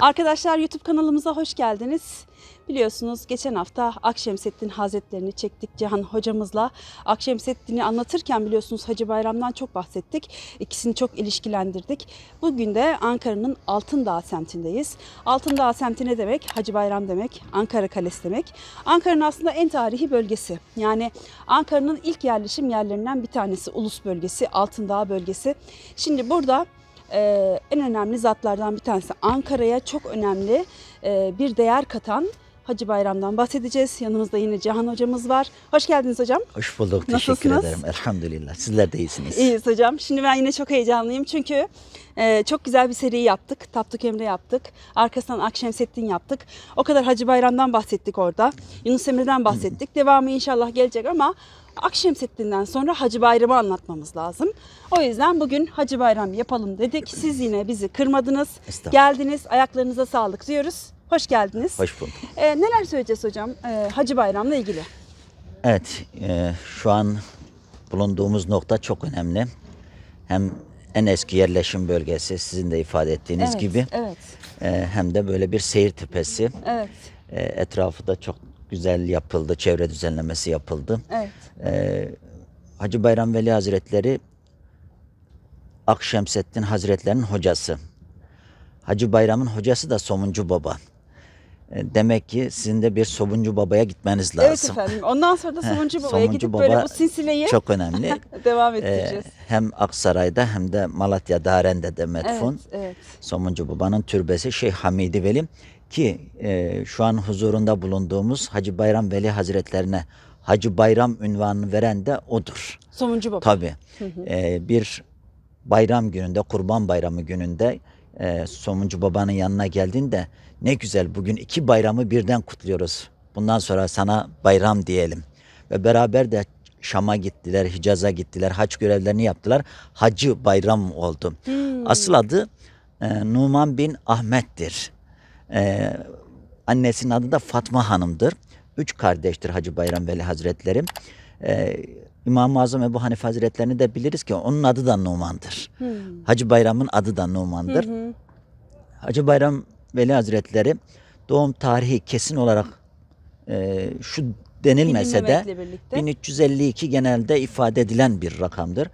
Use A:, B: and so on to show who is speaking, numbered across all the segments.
A: Arkadaşlar YouTube kanalımıza hoş geldiniz. Biliyorsunuz geçen hafta Akşemseddin Hazretlerini çektik Cihan hocamızla. Akşemseddin'i anlatırken biliyorsunuz Hacı Bayram'dan çok bahsettik. İkisini çok ilişkilendirdik. Bugün de Ankara'nın Altındağ semtindeyiz. Altındağ semti ne demek? Hacı Bayram demek, Ankara Kalesi demek. Ankara'nın aslında en tarihi bölgesi. Yani Ankara'nın ilk yerleşim yerlerinden bir tanesi. Ulus bölgesi, Altındağ bölgesi. Şimdi burada ee, en önemli zatlardan bir tanesi. Ankara'ya çok önemli e, bir değer katan Hacı Bayram'dan bahsedeceğiz. Yanımızda yine Cihan hocamız var. Hoş geldiniz hocam.
B: Hoş bulduk. Nasılsınız? Teşekkür ederim. Elhamdülillah. Sizler de iyisiniz. İyiyiz
A: hocam. Şimdi ben yine çok heyecanlıyım çünkü e, çok güzel bir seri yaptık. Tapduk Emre yaptık. Arkasından Akşemseddin yaptık. O kadar Hacı Bayram'dan bahsettik orada. Yunus Emre'den bahsettik. Devamı inşallah gelecek ama Akşemseddin'den sonra Hacı Bayram'ı anlatmamız lazım. O yüzden bugün Hacı Bayram yapalım dedik. Siz yine bizi kırmadınız. Geldiniz. Ayaklarınıza sağlık diyoruz. Hoş geldiniz. Hoş bulduk. Ee, neler söyleyeceğiz hocam e, Hacı Bayram'la ilgili?
B: Evet, e, şu an bulunduğumuz nokta çok önemli. Hem en eski yerleşim bölgesi sizin de ifade ettiğiniz evet, gibi. Evet. E, hem de böyle bir seyir tepesi. Evet. E, etrafı da çok güzel yapıldı, çevre düzenlemesi yapıldı. Evet. E, Hacı Bayram Veli Hazretleri Akşemseddin Hazretlerinin hocası. Hacı Bayram'ın hocası da Somuncu Baba. E, demek ki sizin de bir Sobuncu Baba'ya gitmeniz lazım. Evet efendim.
A: Ondan sonra da Sobuncu Baba'ya Sobuncu gidip Baba böyle bu silsileyi çok önemli. devam edeceğiz. Ee,
B: hem Aksaray'da hem de Malatya Daren'de de metfun. Evet, evet. Sobuncu Baba'nın türbesi Şeyh Hamidi Velim ki e, şu an huzurunda bulunduğumuz Hacı Bayram Veli Hazretlerine Hacı Bayram ünvanını veren de odur.
A: Sobuncu Baba. Tabii. E,
B: bir bayram gününde, Kurban Bayramı gününde e, Somuncu Baba'nın yanına geldiğinde ne güzel bugün iki bayramı birden kutluyoruz. Bundan sonra sana bayram diyelim. Ve beraber de Şam'a gittiler, Hicaz'a gittiler, hac görevlerini yaptılar. Hacı bayram oldu. Hmm. Asıl adı e, Numan bin Ahmet'tir. E, annesinin adı da Fatma Hanım'dır. Üç kardeştir Hacı Bayram Veli Hazretleri. E, İmam-ı Azam Ebu Hanife Hazretlerini de biliriz ki onun adı da Numan'dır. Hmm. Hacı Bayram'ın adı da Numan'dır. Hmm. Hacı Bayram Veli Hazretleri doğum tarihi kesin olarak e, şu denilmese de 1352 genelde ifade edilen bir rakamdır.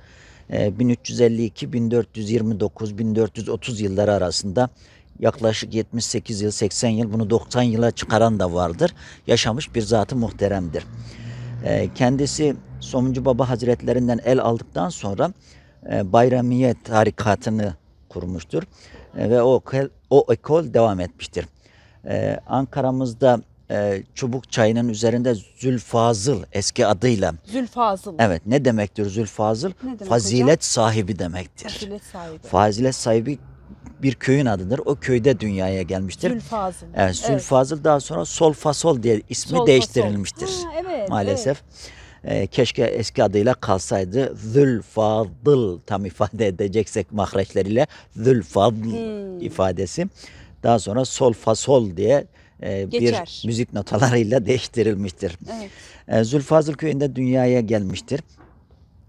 B: E, 1352, 1429, 1430 yılları arasında yaklaşık 78 yıl, 80 yıl bunu 90 yıla çıkaran da vardır. Yaşamış bir zatı muhteremdir. E, kendisi Somuncu Baba Hazretlerinden el aldıktan sonra e, Bayramiye tarikatını kurmuştur. E, ve o okul, o ekol devam etmiştir. Ee, Ankara'mızda e, Çubuk Çayı'nın üzerinde Zülfazıl eski adıyla.
A: Zülfazıl.
B: Evet ne demektir Zülfazıl? Ne demek Fazilet hocam? sahibi demektir.
A: Fazilet sahibi.
B: Fazilet sahibi bir köyün adıdır. O köyde dünyaya gelmiştir.
A: Zülfazıl. Evet, Zülfazıl
B: evet. daha sonra Solfasol diye ismi Solfasol. değiştirilmiştir. Ha, evet, maalesef. Evet. E, keşke eski adıyla kalsaydı. Zülfadıl tam ifade edeceksek mahreçleriyle Zülfadıl hmm. ifadesi. Daha sonra sol fa sol diye e, bir müzik notalarıyla değiştirilmiştir. Evet. E, Zülfazıl köyünde dünyaya gelmiştir.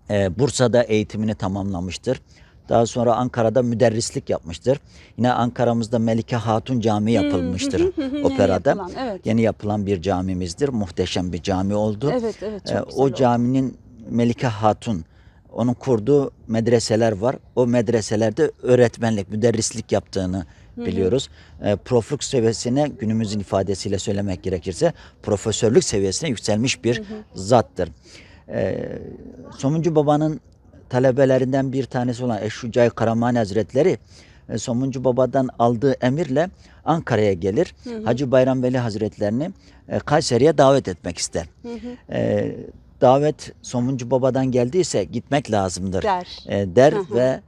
B: E, Bursa'da eğitimini tamamlamıştır. Daha sonra Ankara'da müderrislik yapmıştır. Yine Ankara'mızda Melike Hatun Camii yapılmıştır operada. Yeni yapılan, evet. Yeni yapılan bir camimizdir. Muhteşem bir cami oldu. Evet, evet, çok ee, o caminin Melike Hatun onun kurduğu medreseler var. O medreselerde öğretmenlik, müderrislik yaptığını biliyoruz. Hı E, ee, profluk seviyesine günümüzün ifadesiyle söylemek gerekirse profesörlük seviyesine yükselmiş bir hı hı. zattır. E, Somuncu Baba'nın talebelerinden bir tanesi olan Eşşucay Karaman Hazretleri e, Somuncu Baba'dan aldığı emirle Ankara'ya gelir. Hı hı. Hacı Bayram Veli Hazretlerini e, Kayseri'ye davet etmek ister. Hı hı. E, davet Somuncu Baba'dan geldiyse gitmek lazımdır der, e, der hı hı. ve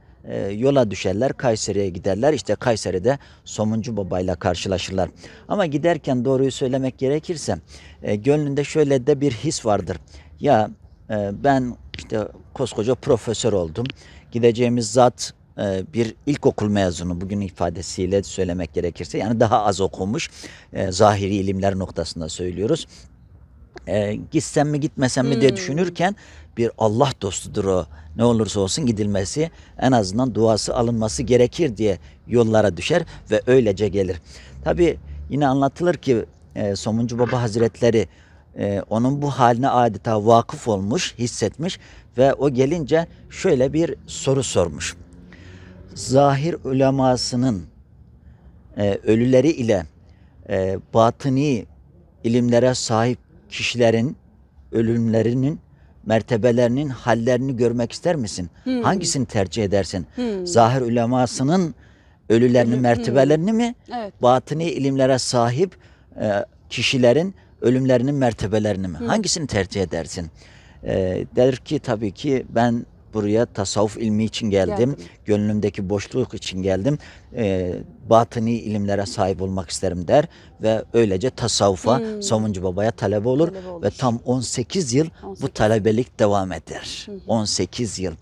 B: yola düşerler Kayseri'ye giderler. İşte Kayseri'de Somuncu Baba ile karşılaşırlar. Ama giderken doğruyu söylemek gerekirse gönlünde şöyle de bir his vardır. Ya ben işte koskoca profesör oldum. Gideceğimiz zat e, bir ilkokul mezunu bugün ifadesiyle söylemek gerekirse yani daha az okumuş e, zahiri ilimler noktasında söylüyoruz. E, gitsem mi gitmesem mi diye hmm. düşünürken bir Allah dostudur o. Ne olursa olsun gidilmesi en azından duası alınması gerekir diye yollara düşer ve öylece gelir. Tabi yine anlatılır ki Somuncu Baba Hazretleri e, onun bu haline adeta vakıf olmuş, hissetmiş ve o gelince şöyle bir soru sormuş. Zahir ulemasının e, ölüleri ile e, batıni ilimlere sahip kişilerin ölümlerinin mertebelerinin hallerini görmek ister misin? Hmm. Hangisini tercih edersin? Hmm. Zahir ulemasının ölülerini, hmm. mertebelerini mi? Evet. Batini ilimlere sahip e, kişilerin ölümlerinin mertebelerini mi? Hı. Hangisini tercih edersin? Ee, der ki tabii ki ben buraya tasavvuf ilmi için geldim. geldim. Gönlümdeki boşluk için geldim. Ee, batıni ilimlere sahip olmak isterim der ve öylece tasavvufa hmm. Savuncu Baba'ya talebe olur, talebe olur ve tam 18 yıl 18. bu talebelik devam eder. Hmm. 18 yıl.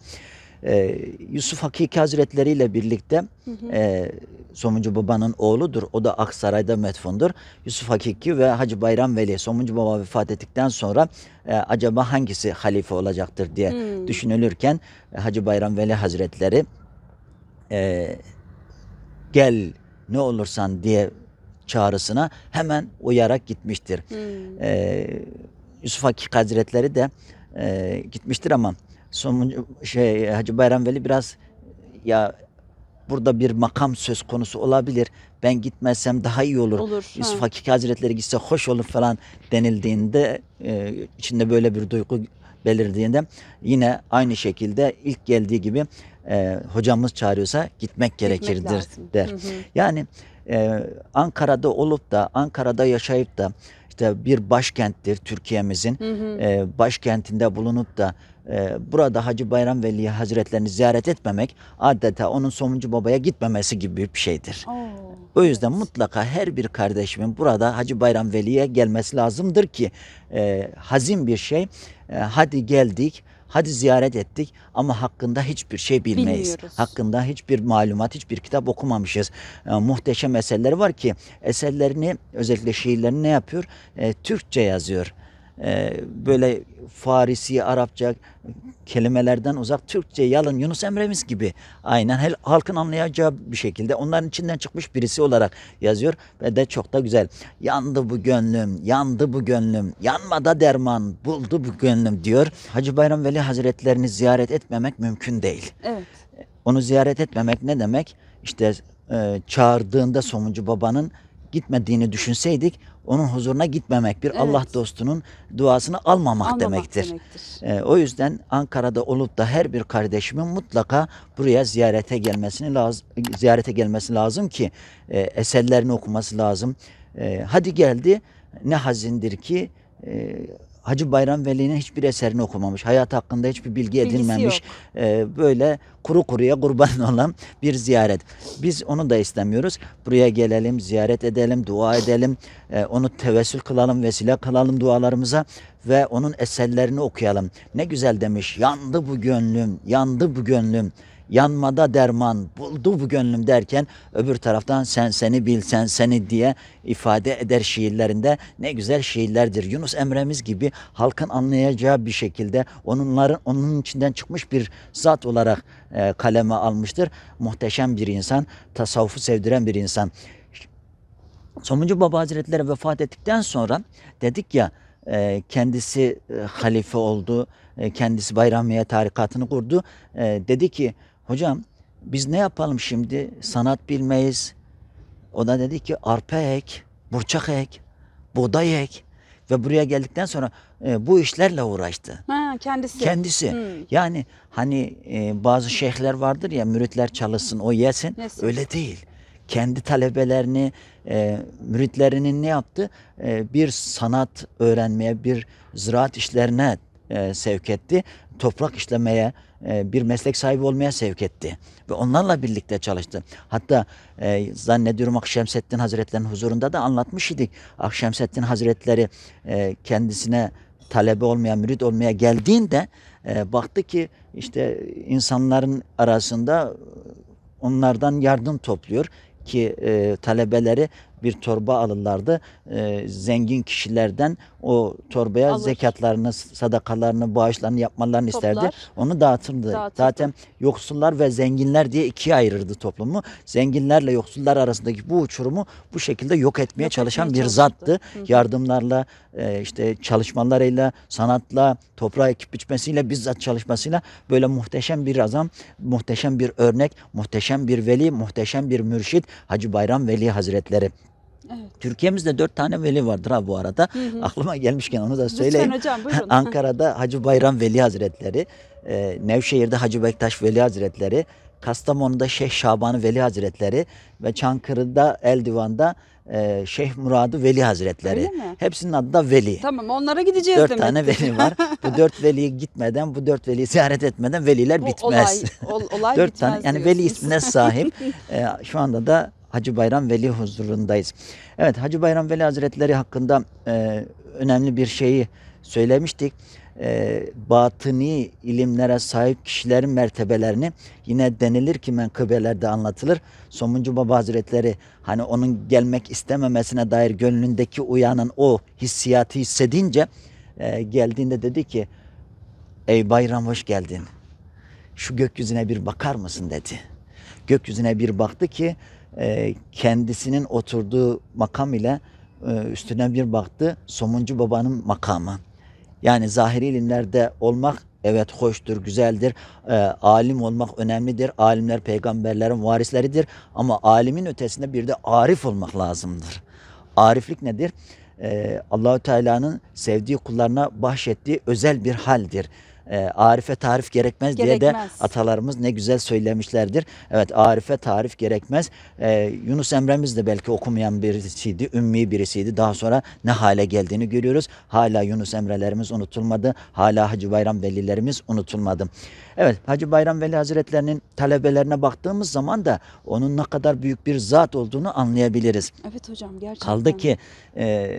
B: Ee, Yusuf Hakiki Hazretleri ile birlikte hı hı. E, Somuncu Baba'nın oğludur. O da Aksaray'da metfundur. Yusuf Hakiki ve Hacı Bayram Veli Somuncu Baba vefat ettikten sonra e, acaba hangisi halife olacaktır diye hı. düşünülürken e, Hacı Bayram Veli Hazretleri e, gel ne olursan diye çağrısına hemen uyarak gitmiştir. Hmm. E, Yusuf Hakik Hazretleri de e, gitmiştir ama Somuncu şey Hacı Bayram Veli biraz ya burada bir makam söz konusu olabilir. Ben gitmezsem daha iyi olur. olur Yusuf ha. Hakiki Hazretleri gitse hoş olur falan denildiğinde e, içinde böyle bir duygu belirdiğinde yine aynı şekilde ilk geldiği gibi e, hocamız çağırıyorsa gitmek gerekirdir gitmek der. Hı hı. Yani e, Ankara'da olup da Ankara'da yaşayıp da işte bir başkenttir Türkiye'mizin hı hı. E, başkentinde bulunup da ee, burada Hacı Bayram Veli Hazretlerini ziyaret etmemek adeta onun Somuncu Baba'ya gitmemesi gibi bir şeydir. Oo. O yüzden evet. mutlaka her bir kardeşimin burada Hacı Bayram Veli'ye gelmesi lazımdır ki e, hazin bir şey. E, hadi geldik, hadi ziyaret ettik ama hakkında hiçbir şey bilmeyiz. Bilmiyoruz. Hakkında hiçbir malumat, hiçbir kitap okumamışız. E, muhteşem eserleri var ki eserlerini özellikle şiirlerini ne yapıyor? E, Türkçe yazıyor. Ee, böyle Farisi, Arapça kelimelerden uzak Türkçe yalın Yunus Emre'miz gibi aynen halkın anlayacağı bir şekilde onların içinden çıkmış birisi olarak yazıyor ve de çok da güzel. Yandı bu gönlüm, yandı bu gönlüm, yanmada derman buldu bu gönlüm diyor. Hacı Bayram Veli Hazretlerini ziyaret etmemek mümkün değil. Evet. Onu ziyaret etmemek ne demek? İşte e, çağırdığında Somuncu Baba'nın gitmediğini düşünseydik onun huzuruna gitmemek bir evet. Allah dostunun duasını almamak, almamak demektir. demektir. Ee, o yüzden Ankara'da olup da her bir kardeşimin mutlaka buraya ziyarete gelmesini lazım ziyarete gelmesi lazım ki e, eserlerini okuması lazım. E, hadi geldi ne hazindir ki e, Hacı Bayram Veli'nin hiçbir eserini okumamış. Hayat hakkında hiçbir bilgi Bilgisi edinmemiş. E, böyle kuru kuruya kurban olan bir ziyaret. Biz onu da istemiyoruz. Buraya gelelim, ziyaret edelim, dua edelim. E, onu tevessül kılalım, vesile kılalım dualarımıza ve onun eserlerini okuyalım. Ne güzel demiş. Yandı bu gönlüm, yandı bu gönlüm yanmada derman buldu bu gönlüm derken öbür taraftan sen seni bilsen seni diye ifade eder şiirlerinde ne güzel şiirlerdir. Yunus Emre'miz gibi halkın anlayacağı bir şekilde onların onun içinden çıkmış bir zat olarak e, kaleme almıştır. Muhteşem bir insan, tasavvufu sevdiren bir insan. Somuncu Baba Hazretleri vefat ettikten sonra dedik ya e, kendisi e, halife oldu, e, kendisi Bayramiye tarikatını kurdu. E, dedi ki Hocam biz ne yapalım şimdi? Sanat bilmeyiz. O da dedi ki arpa ek, burçak ek, buğday ek. Ve buraya geldikten sonra e, bu işlerle uğraştı.
A: Ha, kendisi. Kendisi. Hmm.
B: Yani hani e, bazı şeyhler vardır ya müritler çalışsın o yesin. Yesin. Öyle değil kendi talebelerini, e, müritlerinin ne yaptı? E, bir sanat öğrenmeye, bir ziraat işlerine e, sevk etti toprak işlemeye, e, bir meslek sahibi olmaya sevk etti. Ve onlarla birlikte çalıştı. Hatta e, zannediyorum Akşemseddin Hazretleri'nin huzurunda da anlatmış idik. Akşemseddin Hazretleri e, kendisine talebe olmaya, mürit olmaya geldiğinde e, baktı ki işte insanların arasında onlardan yardım topluyor ki e, talebeleri bir torba alırlardı. E, zengin kişilerden o torbaya Alır. zekatlarını, sadakalarını, bağışlarını yapmalarını Toplar. isterdi. Onu dağıtırdı. dağıtırdı. Zaten yoksullar ve zenginler diye ikiye ayırırdı toplumu. Zenginlerle yoksullar arasındaki bu uçurumu bu şekilde yok etmeye yok çalışan etmeye bir zattı. Hı. Yardımlarla, e, işte çalışmalarıyla, sanatla, toprağa ekip biçmesiyle, bizzat çalışmasıyla böyle muhteşem bir azam, muhteşem bir örnek, muhteşem bir veli, muhteşem bir mürşit Hacı Bayram Veli Hazretleri. Evet. Türkiye'mizde dört tane veli vardır ha bu arada. Hı hı. Aklıma gelmişken onu da söyleyeyim. Lütfen
A: hocam buyurun. Ankara'da
B: Hacı Bayram Veli Hazretleri, e, Nevşehir'de Hacı Bektaş Veli Hazretleri, Kastamonu'da Şeyh Şaban Veli Hazretleri ve Çankırı'da Eldivan'da e, Şeyh Muradı Veli Hazretleri. Hepsinin adı da Veli.
A: Tamam onlara gideceğiz dört demek. Dört tane veli var.
B: bu dört veliyi gitmeden, bu dört veliyi ziyaret etmeden veliler bu bitmez.
A: Olay, ol, olay dört bitmez tane, Yani veli
B: ismine sahip. e, şu anda da Hacı Bayram Veli huzurundayız. Evet Hacı Bayram Veli Hazretleri hakkında e, önemli bir şeyi söylemiştik. E, batıni ilimlere sahip kişilerin mertebelerini yine denilir ki menkıbelerde anlatılır. Somuncu Baba Hazretleri hani onun gelmek istememesine dair gönlündeki uyanın o hissiyatı hissedince e, geldiğinde dedi ki Ey bayram hoş geldin. Şu gökyüzüne bir bakar mısın dedi. Gökyüzüne bir baktı ki e, kendisinin oturduğu makam ile e, üstüne bir baktı Somuncu Baba'nın makamı. Yani zahiri ilimlerde olmak evet hoştur, güzeldir. E, alim olmak önemlidir. Alimler peygamberlerin varisleridir. Ama alimin ötesinde bir de arif olmak lazımdır. Ariflik nedir? E, Allahü Teala'nın sevdiği kullarına bahşettiği özel bir haldir e, arife tarif gerekmez, gerekmez diye de atalarımız ne güzel söylemişlerdir. Evet arife tarif gerekmez. E, Yunus Emre'miz de belki okumayan birisiydi, ümmi birisiydi. Daha sonra ne hale geldiğini görüyoruz. Hala Yunus Emre'lerimiz unutulmadı. Hala Hacı Bayram Veli'lerimiz unutulmadı. Evet Hacı Bayram Veli Hazretlerinin talebelerine baktığımız zaman da onun ne kadar büyük bir zat olduğunu anlayabiliriz.
A: Evet hocam gerçekten. Kaldı
B: ki e,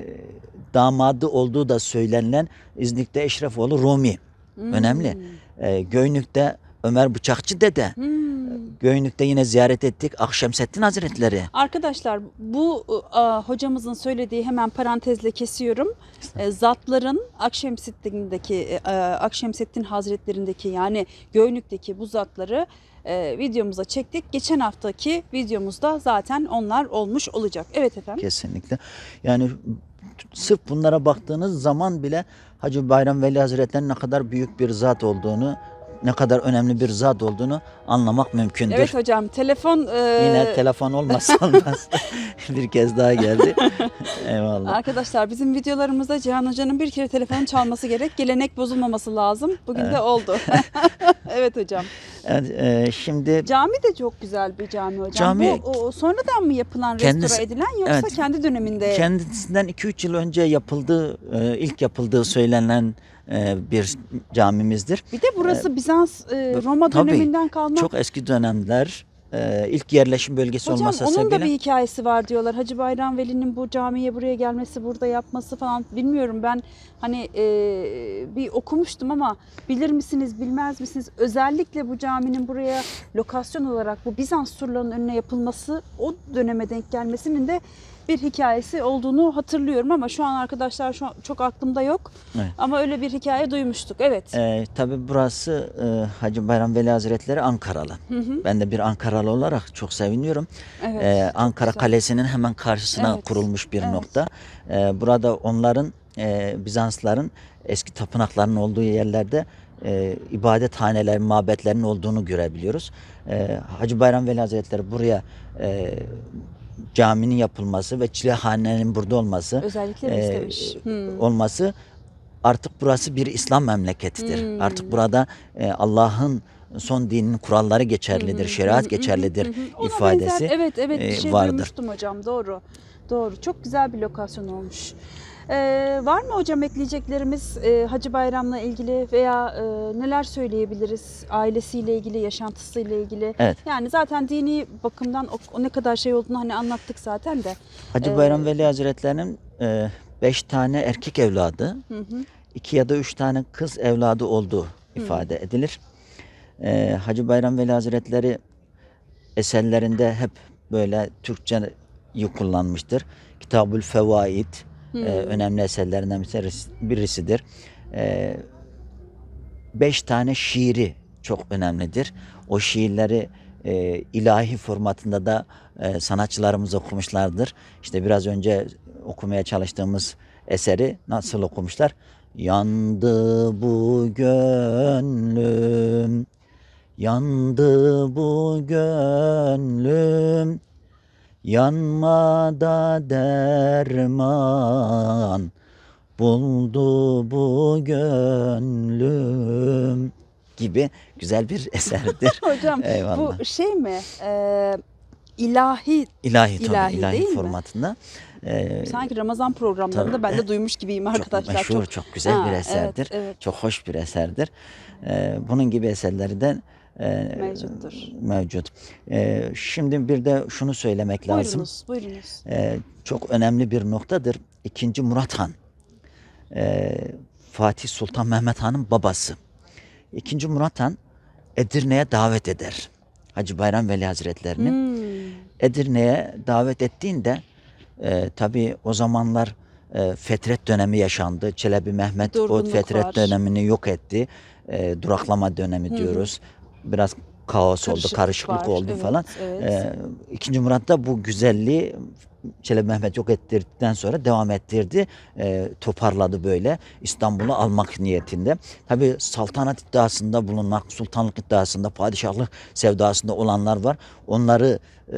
B: damadı olduğu da söylenilen İznik'te Eşrefoğlu Rumi.
A: Hmm. Önemli.
B: E, Göynük'te Ömer Bıçakçı dede.
A: Hmm.
B: Göynük'te yine ziyaret ettik Akşemseddin Hazretleri.
A: Arkadaşlar bu e, a, hocamızın söylediği hemen parantezle kesiyorum. E, zatların Akşemseddin'deki e, Akşemseddin Hazretlerindeki yani Göynük'teki bu zatları e, videomuza çektik. Geçen haftaki videomuzda zaten onlar olmuş olacak. Evet efendim.
B: Kesinlikle. Yani sırf bunlara baktığınız zaman bile Hacı Bayram Veli Hazretleri'nin ne kadar büyük bir zat olduğunu ne kadar önemli bir zat olduğunu anlamak mümkündür. Evet
A: hocam telefon... E... Yine
B: telefon olmazsa olmaz. bir kez daha geldi. Eyvallah.
A: Arkadaşlar bizim videolarımızda Cihan Hoca'nın bir kere telefon çalması gerek. Gelenek bozulmaması lazım. Bugün evet. de oldu. evet hocam.
B: Evet, e, şimdi
A: cami de çok güzel bir cami hocam. Cami, Bu o, sonradan mı yapılan, kendisi, restore edilen yoksa evet, kendi döneminde? Kendisinden
B: 2-3 yıl önce yapıldığı, e, ilk yapıldığı söylenen e, bir camimizdir. Bir de burası e,
A: Bizans e, Roma Tabii, döneminden kalma. Çok
B: eski dönemler ilk yerleşim bölgesi Hocam, olmasa sebebiyle. Hocam onun da bir
A: hikayesi var diyorlar. Hacı Bayram Veli'nin bu camiye buraya gelmesi, burada yapması falan bilmiyorum. Ben hani e, bir okumuştum ama bilir misiniz, bilmez misiniz? Özellikle bu caminin buraya lokasyon olarak bu Bizans surlarının önüne yapılması o döneme denk gelmesinin de bir hikayesi olduğunu hatırlıyorum ama şu an arkadaşlar şu an çok aklımda yok. Evet. Ama öyle bir hikaye duymuştuk. Evet. Ee,
B: tabii burası e, Hacı Bayram Veli Hazretleri Ankaralı. Hı hı. Ben de bir Ankaralı olarak çok seviniyorum. Evet, ee, Ankara güzel. Kalesi'nin hemen karşısına evet. kurulmuş bir evet. nokta. Ee, burada onların e, Bizansların eski tapınaklarının olduğu yerlerde e, ibadethaneler, mabetlerin olduğunu görebiliyoruz. E, Hacı Bayram Veli Hazretleri buraya e, caminin yapılması ve çilehanenin burada olması özellikle e, istemiş. Hmm. olması artık burası bir İslam memleketidir. Hmm. Artık burada e, Allah'ın son dinin kuralları geçerlidir, hmm. şeriat hmm. geçerlidir hmm. hmm. ifadesi vardır. evet, evet, bir şey vardır.
A: hocam doğru. Doğru. Çok güzel bir lokasyon olmuş. Ee, var mı hocam ekleyeceklerimiz e, Hacı Bayram'la ilgili veya e, neler söyleyebiliriz ailesiyle ilgili, yaşantısıyla ilgili? Evet. Yani zaten dini bakımdan o, o ne kadar şey olduğunu hani anlattık zaten de. Hacı ee, Bayram
B: Veli Hazretleri'nin e, beş tane erkek evladı, hı iki ya da üç tane kız evladı olduğu ifade hı. edilir. E, Hacı Bayram Veli Hazretleri eserlerinde hep böyle Türkçeyi kullanmıştır. Kitabül Fevaid, e, önemli eserlerinden birisidir. E, beş tane şiiri çok önemlidir. O şiirleri e, ilahi formatında da e, sanatçılarımız okumuşlardır. İşte biraz önce okumaya çalıştığımız eseri nasıl okumuşlar? Yandı bu gönlüm, yandı bu gönlüm, Yanmada derman buldu bu gönlüm gibi güzel bir eserdir.
A: Hocam Eyvallah. bu şey mi? Ee, ilahi ilahi, tabii, ilahi, ilahi değil
B: formatında. Ee,
A: Sanki Ramazan programlarında tabii, ben de duymuş gibiyim arkadaşlar. Çok meşhur, çok, çok güzel ha, bir eserdir. Evet, evet.
B: Çok hoş bir eserdir. Ee, bunun gibi eserlerden mevcuttur. Mevcut. E, şimdi bir de şunu söylemek buyurunuz, lazım. Buyurunuz, E, çok önemli bir noktadır. İkinci Murat Han, e, Fatih Sultan Mehmet Han'ın babası. İkinci Murat Han Edirne'ye davet eder. Hacı Bayram Veli Hazretlerini. Hmm. Edirne'ye davet ettiğinde e, tabii o zamanlar e, fetret dönemi yaşandı. Çelebi Mehmet Durgunluk o fetret var. dönemini yok etti. E, duraklama dönemi Hı. diyoruz biraz kaos Karışık oldu, karışıklık var. oldu evet, falan. Evet. Ee, İkinci Murat da bu güzelliği Çelebi Mehmet yok ettirdikten sonra devam ettirdi. E, toparladı böyle İstanbul'u almak niyetinde. Tabi saltanat iddiasında bulunmak, sultanlık iddiasında, padişahlık sevdasında olanlar var. Onları e,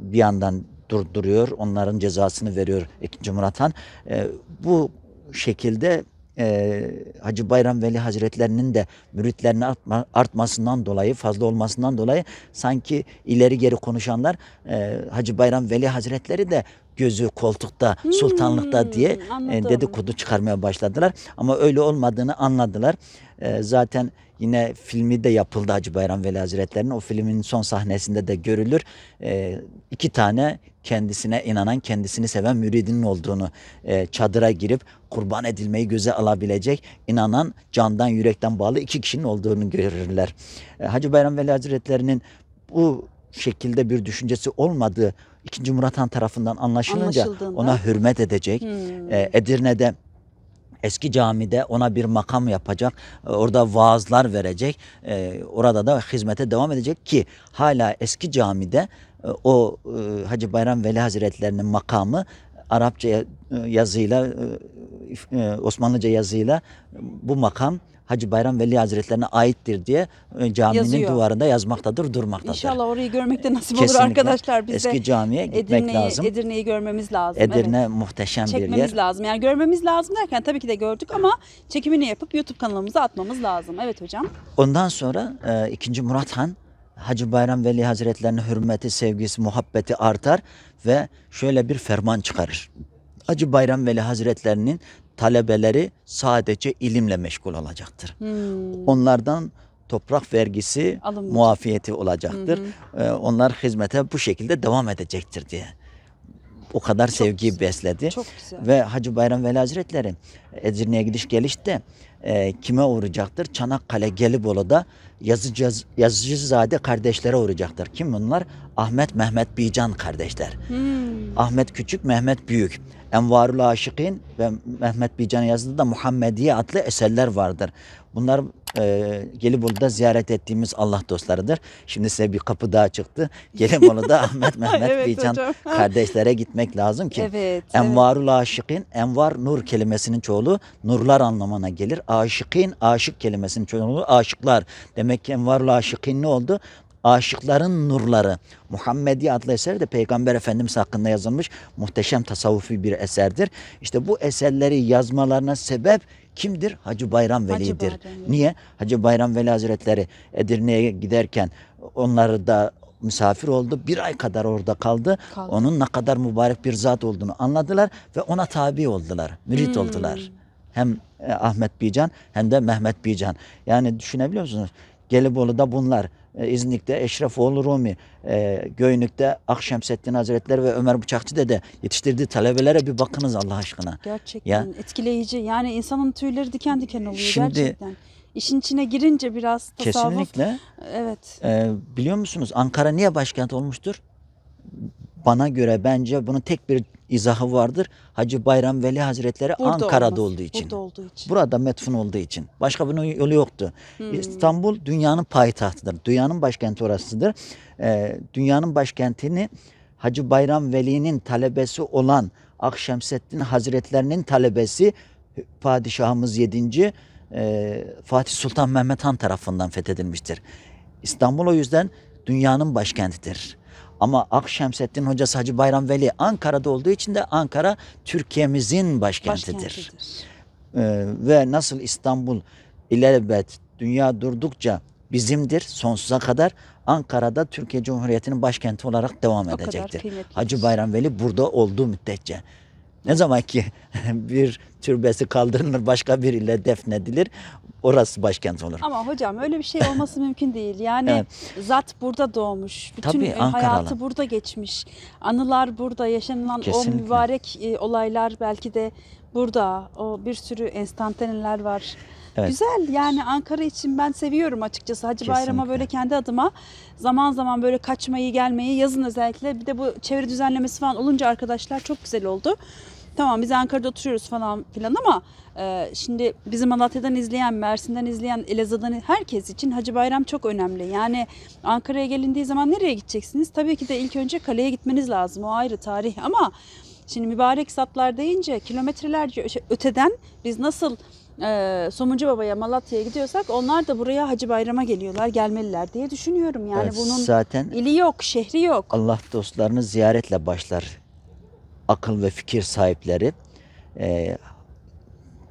B: bir yandan durduruyor, onların cezasını veriyor 2. Murat Han. E, ee, bu şekilde e, Hacı Bayram Veli Hazretlerinin de müritlerinin artma, artmasından dolayı, fazla olmasından dolayı sanki ileri geri konuşanlar e, Hacı Bayram Veli Hazretleri de gözü koltukta, hmm, sultanlıkta diye e, anladım. e, dedikodu çıkarmaya başladılar. Ama öyle olmadığını anladılar. E, zaten Yine filmi de yapıldı Hacı Bayram Veli Hazretleri'nin. O filmin son sahnesinde de görülür. E, iki tane kendisine inanan, kendisini seven müridinin olduğunu e, çadıra girip kurban edilmeyi göze alabilecek inanan, candan, yürekten bağlı iki kişinin olduğunu görürler. E, Hacı Bayram Veli Hazretleri'nin bu şekilde bir düşüncesi olmadığı 2. Murat Han tarafından anlaşılınca ona hürmet edecek. Hmm. E, Edirne'de Eski camide ona bir makam yapacak. E, orada vaazlar verecek. E, orada da hizmete devam edecek ki hala eski camide e, o Hacı Bayram Veli Hazretlerinin makamı Arapça yazıyla Osmanlıca yazıyla bu makam Hacı Bayram Veli Hazretlerine aittir diye e, caminin Yazıyor. duvarında yazmaktadır, durmaktadır. İnşallah
A: orayı görmekte nasip Kesinlikle. olur arkadaşlar. Biz Eski camiye gitmek Edirne'yi, lazım. Edirne'yi görmemiz lazım. Edirne
B: evet. muhteşem Çekmemiz bir yer. Çekmemiz
A: lazım. Yani görmemiz lazım derken tabii ki de gördük ama çekimini yapıp YouTube kanalımıza atmamız lazım. Evet hocam.
B: Ondan sonra e, 2. Murat Han Hacı Bayram Veli Hazretlerine hürmeti, sevgisi, muhabbeti artar ve şöyle bir ferman çıkarır. Hacı Bayram Veli Hazretlerinin talebeleri sadece ilimle meşgul olacaktır. Hmm. Onlardan toprak vergisi Alınmış. muafiyeti olacaktır. Hı hı. Ee, onlar hizmete bu şekilde devam edecektir diye. O kadar çok sevgiyi güzel. besledi. Çok güzel. Ve Hacı Bayram Veli Hazretleri Edirne'ye gidiş gelişte e, kime uğrayacaktır? Çanakkale Gelibolu'da yazıcı, Yazıcızade kardeşlere uğrayacaktır. Kim bunlar? Ahmet Mehmet Bican kardeşler.
A: Hmm.
B: Ahmet Küçük, Mehmet Büyük. Envarul Aşık'in ve Mehmet Bican'ın yazdığı da Muhammediye adlı eserler vardır. Bunlar e, burada ziyaret ettiğimiz Allah dostlarıdır. Şimdi size bir kapı daha çıktı. Gelin onu da Ahmet Mehmet evet, Bican hocam. kardeşlere gitmek lazım ki. Evet, Envarul evet. Aşık'in, Envar nur kelimesinin çoğulu nurlar anlamına gelir. Aşık'in, aşık kelimesinin çoğulu aşıklar. Demek ki Envarul Aşık'in ne oldu? Aşıkların Nurları. Muhammedi adlı eser de Peygamber Efendimiz hakkında yazılmış muhteşem tasavvufi bir eserdir. İşte bu eserleri yazmalarına sebep kimdir? Hacı Bayram Veli'dir. Hacı Bayram. Niye? Hacı Bayram Veli Hazretleri Edirne'ye giderken onları da misafir oldu. Bir ay kadar orada kaldı. kaldı. Onun ne kadar mübarek bir zat olduğunu anladılar ve ona tabi oldular. Mürit hmm. oldular. Hem e, Ahmet Bican hem de Mehmet Bican. Yani düşünebiliyor musunuz? Gelibolu'da bunlar. E, İznik'te Eşrefoğlu Rumi, e, Göynük'te Akşemseddin Hazretleri ve Ömer Bıçakçı dede yetiştirdiği talebelere bir bakınız Allah aşkına.
A: Gerçekten ya. etkileyici. Yani insanın tüyleri diken diken oluyor Şimdi, gerçekten. İşin içine girince biraz tasavvuf. Kesinlikle. Evet.
B: E, biliyor musunuz Ankara niye başkent olmuştur? Bana göre bence bunun tek bir izahı vardır. Hacı Bayram Veli Hazretleri burada Ankara'da olmaz. olduğu için. Burada olduğu için. Burada metfun olduğu için. Başka bunun yolu yoktu. Hmm. İstanbul dünyanın payitahtıdır. Dünyanın başkenti orasıdır. Ee, dünyanın başkentini Hacı Bayram Veli'nin talebesi olan Akşemseddin Hazretlerinin talebesi Padişahımız 7. E, Fatih Sultan Mehmet Han tarafından fethedilmiştir. İstanbul o yüzden dünyanın başkentidir. Ama Akşemseddin hocası Hacı Bayram Veli Ankara'da olduğu için de Ankara Türkiye'mizin başkentidir. başkentidir. Ee, ve nasıl İstanbul ilerbet dünya durdukça bizimdir sonsuza kadar Ankara'da Türkiye Cumhuriyeti'nin başkenti olarak devam o edecektir. Hacı şey. Bayram Veli burada olduğu müddetçe. Ne zaman ki bir türbesi kaldırılır başka biriyle defnedilir orası başkent olur.
A: Ama hocam öyle bir şey olması mümkün değil. Yani evet. zat burada doğmuş. Bütün Tabii, e, hayatı burada geçmiş. Anılar burada yaşanılan Kesinlikle. o mübarek e, olaylar belki de burada. O bir sürü enstantaneler var. Evet. Güzel yani Ankara için ben seviyorum açıkçası. Hacı Kesinlikle. Bayram'a böyle kendi adıma zaman zaman böyle kaçmayı gelmeyi yazın özellikle bir de bu çevre düzenlemesi falan olunca arkadaşlar çok güzel oldu tamam biz Ankara'da oturuyoruz falan filan ama e, şimdi bizim Malatya'dan izleyen, Mersin'den izleyen, Elazığ'dan herkes için Hacı Bayram çok önemli. Yani Ankara'ya gelindiği zaman nereye gideceksiniz? Tabii ki de ilk önce kaleye gitmeniz lazım. O ayrı tarih ama şimdi mübarek zatlar deyince kilometrelerce öteden biz nasıl e, Somuncu Baba'ya Malatya'ya gidiyorsak onlar da buraya Hacı Bayram'a geliyorlar, gelmeliler diye düşünüyorum. Yani evet, bunun zaten ili yok, şehri yok.
B: Allah dostlarını ziyaretle başlar akıl ve fikir sahipleri, e,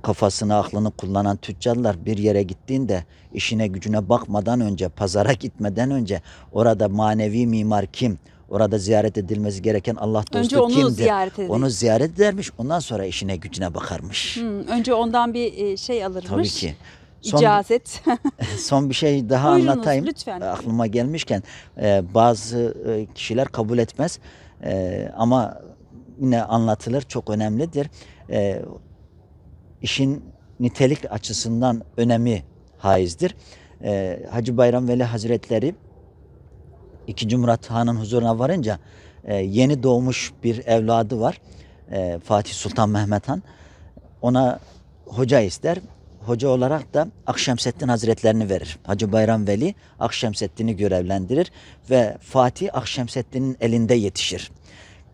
B: kafasını aklını kullanan tüccarlar bir yere gittiğinde işine gücüne bakmadan önce, pazara gitmeden önce orada manevi mimar kim? Orada ziyaret edilmesi gereken Allah dostu önce onu kimdi? Ziyaret onu ziyaret edermiş. Ondan sonra işine gücüne bakarmış.
A: Hmm, önce ondan bir e, şey alırmış. Tabii ki.
B: Son, İcazet. son bir şey daha Buyurunuz, anlatayım. Lütfen. Aklıma gelmişken e, bazı e, kişiler kabul etmez ama yine anlatılır. Çok önemlidir. E, işin nitelik açısından önemi haizdir. E, Hacı Bayram Veli Hazretleri 2. Murat Han'ın huzuruna varınca e, yeni doğmuş bir evladı var. E, Fatih Sultan Mehmet Han. Ona hoca ister. Hoca olarak da Akşemseddin Hazretlerini verir. Hacı Bayram Veli Akşemseddin'i görevlendirir ve Fatih Akşemseddin'in elinde yetişir.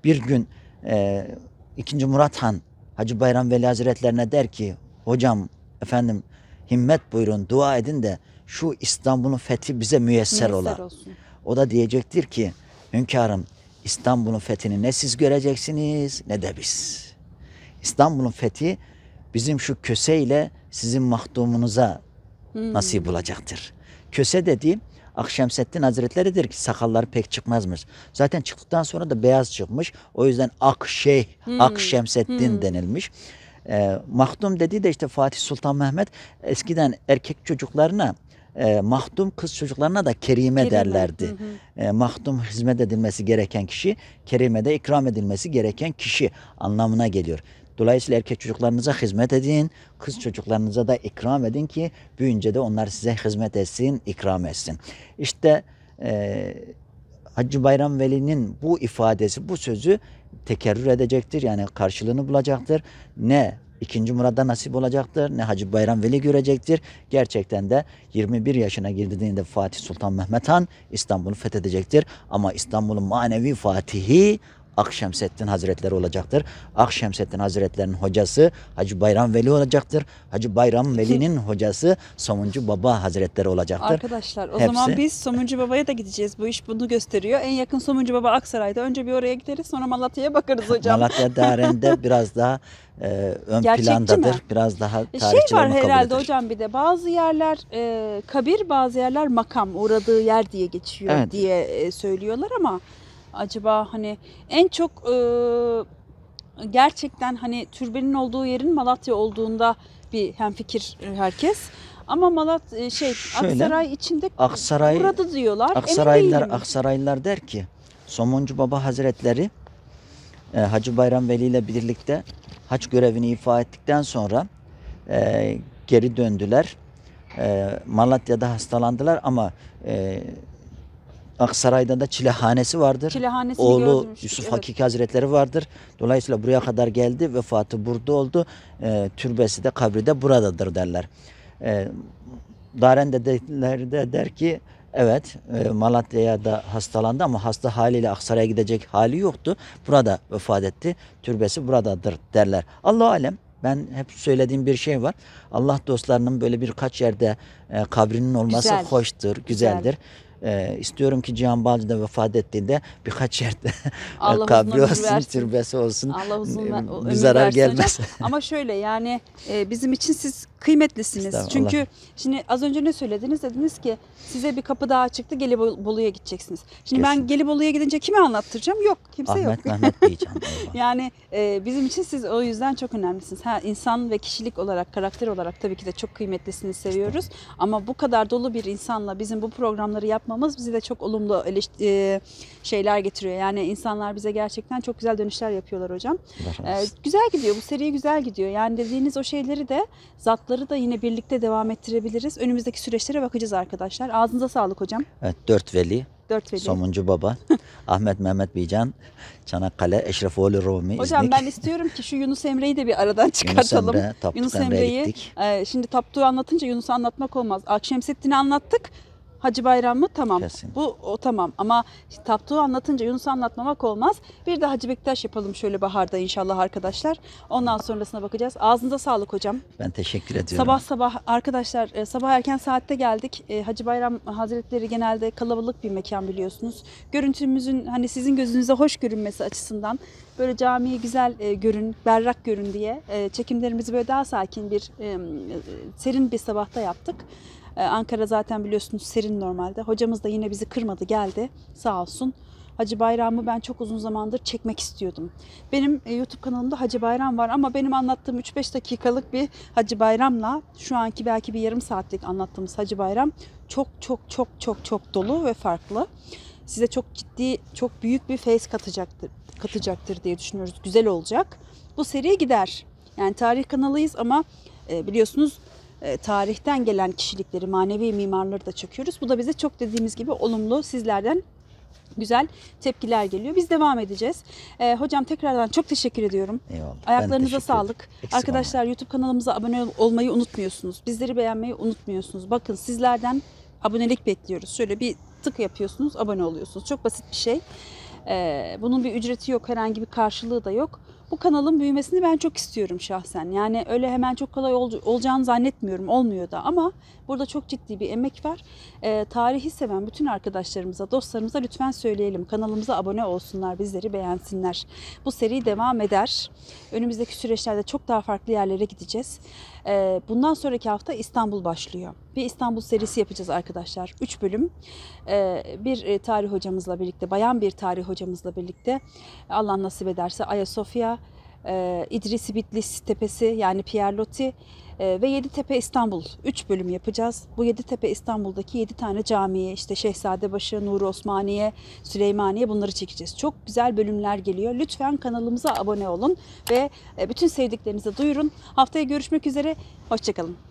B: Bir gün e, ee, 2. Murat Han Hacı Bayram Veli Hazretlerine der ki hocam efendim himmet buyurun dua edin de şu İstanbul'un fethi bize müyesser, müyesser ola. Olsun. O da diyecektir ki hünkârım İstanbul'un fethini ne siz göreceksiniz ne de biz. İstanbul'un fethi bizim şu köse ile sizin mahdumunuza hmm. nasip olacaktır. Köse dediğim Akşemseddin Hazretleri der ki sakalları pek çıkmazmış. Zaten çıktıktan sonra da beyaz çıkmış. O yüzden Akşeh, hmm. Akşemseddin hmm. denilmiş. E, ee, mahdum dediği de işte Fatih Sultan Mehmet eskiden erkek çocuklarına e, mahdum kız çocuklarına da kerime, kerime. derlerdi. Hı hı. E, mahdum hizmet edilmesi gereken kişi, kerime de ikram edilmesi gereken kişi anlamına geliyor. Dolayısıyla erkek çocuklarınıza hizmet edin, kız çocuklarınıza da ikram edin ki büyünce de onlar size hizmet etsin, ikram etsin. İşte e, Hacı Bayram Veli'nin bu ifadesi, bu sözü tekerrür edecektir. Yani karşılığını bulacaktır. Ne ikinci Murad'a nasip olacaktır. Ne Hacı Bayram Veli görecektir. Gerçekten de 21 yaşına girdiğinde Fatih Sultan Mehmet Han İstanbul'u fethedecektir. Ama İstanbul'un manevi fatihi Akşemseddin Hazretleri olacaktır. Akşemseddin Hazretleri'nin hocası Hacı Bayram Veli olacaktır. Hacı Bayram Veli'nin hocası Somuncu Baba Hazretleri olacaktır.
A: Arkadaşlar o Hepsi... zaman biz Somuncu Baba'ya da gideceğiz. Bu iş bunu gösteriyor. En yakın Somuncu Baba Aksaray'da. Önce bir oraya gideriz sonra Malatya'ya bakarız hocam. Malatya Daren'de
B: biraz daha e, ön Gerçekçi plandadır. Mi? Biraz daha e, şey tarihçilerin Şey var herhalde
A: hocam bir de bazı yerler e, kabir bazı yerler makam uğradığı yer diye geçiyor evet. diye e, söylüyorlar ama acaba hani en çok e, gerçekten hani türbenin olduğu yerin Malatya olduğunda bir hem fikir e, herkes. Ama Malat e, şey Şöyle, Aksaray içinde
B: Aksaray, burada
A: diyorlar. Aksaraylılar
B: Aksaraylılar der ki Somuncu Baba Hazretleri e, Hacı Bayram Veli ile birlikte haç görevini ifa ettikten sonra e, geri döndüler. E, Malatya'da hastalandılar ama e, Aksaray'da da çilehanesi
A: vardır. Çilehanesini Oğlu Yusuf evet. Hakiki
B: Hazretleri vardır. Dolayısıyla buraya kadar geldi. Vefatı burada oldu. E, türbesi de kabri de buradadır derler. E, Daren dedeleri de der ki evet e, Malatya'ya da hastalandı ama hasta haliyle Aksaray'a gidecek hali yoktu. Burada vefat etti. Türbesi buradadır derler. Allah alem ben hep söylediğim bir şey var. Allah dostlarının böyle birkaç yerde e, kabrinin olması Güzel. hoştur, güzeldir. Güzel. E, istiyorum ki Cihan Balcı da vefat ettiğinde birkaç yerde kabri olsun, türbesi olsun. Allah
A: uzun ee, bir zarar gelmez. Ama şöyle yani e, bizim için siz kıymetlisiniz. Çünkü şimdi az önce ne söylediniz? Dediniz ki size bir kapı daha çıktı Gelibolu'ya gideceksiniz. Şimdi Kesin. ben Gelibolu'ya gidince kime anlattıracağım? Yok kimse Ahmet,
B: yok. Ahmet diyeceğim.
A: yani e, bizim için siz o yüzden çok önemlisiniz. Ha insan ve kişilik olarak, karakter olarak tabii ki de çok kıymetlisiniz, seviyoruz. Ama bu kadar dolu bir insanla bizim bu programları yapmamız yapmamız bizi de çok olumlu e, şeyler getiriyor. Yani insanlar bize gerçekten çok güzel dönüşler yapıyorlar hocam. Ee, güzel gidiyor. Bu seri güzel gidiyor. Yani dediğiniz o şeyleri de zatları da yine birlikte devam ettirebiliriz. Önümüzdeki süreçlere bakacağız arkadaşlar. Ağzınıza sağlık hocam.
B: Evet. Dört veli. Dört veli. Somuncu Baba, Ahmet Mehmet Bican, Çanakkale, Eşrefoğlu Rumi, Hocam ben
A: istiyorum ki şu Yunus Emre'yi de bir aradan çıkartalım. Yunus, Emre, Yunus Emre'yi. Emre e, şimdi Taptu'yu anlatınca Yunus'u anlatmak olmaz. Akşemseddin'i anlattık. Hacı Bayram mı? Tamam. Kesin. Bu o tamam ama işte, Taptuğ'u anlatınca Yunus anlatmamak olmaz. Bir de Hacı Bektaş yapalım şöyle baharda inşallah arkadaşlar. Ondan sonrasına bakacağız. Ağzınıza sağlık hocam.
B: Ben teşekkür ediyorum. Sabah
A: sabah arkadaşlar e, sabah erken saatte geldik. E, Hacı Bayram Hazretleri genelde kalabalık bir mekan biliyorsunuz. Görüntümüzün hani sizin gözünüze hoş görünmesi açısından böyle camiyi güzel e, görün, berrak görün diye çekimlerimizi böyle daha sakin bir serin bir sabahta yaptık. Ee, Ankara zaten biliyorsunuz serin normalde. Hocamız da yine bizi kırmadı geldi sağ olsun. Hacı Bayram'ı ben çok uzun zamandır çekmek istiyordum. Benim e, YouTube kanalımda Hacı Bayram var ama benim anlattığım 3-5 dakikalık bir Hacı Bayram'la şu anki belki bir yarım saatlik anlattığımız Hacı Bayram çok çok çok çok çok dolu ve farklı. Size çok ciddi, çok büyük bir face katacaktır, katacaktır diye düşünüyoruz. Güzel olacak. Bu seriye gider. Yani tarih kanalıyız ama e, biliyorsunuz e, tarihten gelen kişilikleri, manevi mimarları da çöküyoruz. Bu da bize çok dediğimiz gibi olumlu sizlerden güzel tepkiler geliyor. Biz devam edeceğiz. Ee, hocam tekrardan çok teşekkür ediyorum. Eyvallah. Ayaklarınıza teşekkür sağlık. Eksik Arkadaşlar olma. YouTube kanalımıza abone olmayı unutmuyorsunuz. Bizleri beğenmeyi unutmuyorsunuz. Bakın sizlerden abonelik bekliyoruz. Şöyle bir tık yapıyorsunuz, abone oluyorsunuz. Çok basit bir şey. Ee, bunun bir ücreti yok, herhangi bir karşılığı da yok bu kanalın büyümesini ben çok istiyorum şahsen. Yani öyle hemen çok kolay ol, olacağını zannetmiyorum. Olmuyor da ama burada çok ciddi bir emek var. E, tarihi seven bütün arkadaşlarımıza, dostlarımıza lütfen söyleyelim. Kanalımıza abone olsunlar, bizleri beğensinler. Bu seri devam eder. Önümüzdeki süreçlerde çok daha farklı yerlere gideceğiz. Ee, bundan sonraki hafta İstanbul başlıyor. Bir İstanbul serisi yapacağız arkadaşlar. Üç bölüm. Ee, bir e, tarih hocamızla birlikte, bayan bir tarih hocamızla birlikte Allah nasip ederse Ayasofya, e, İdrisi Bitlis Tepesi yani Pierre Loti, ee, ve Yeditepe İstanbul 3 bölüm yapacağız. Bu Yeditepe İstanbul'daki 7 tane camiye işte Şehzadebaşı, Nuri Osmaniye, Süleymaniye bunları çekeceğiz. Çok güzel bölümler geliyor. Lütfen kanalımıza abone olun ve e, bütün sevdiklerinize duyurun. Haftaya görüşmek üzere. Hoşçakalın.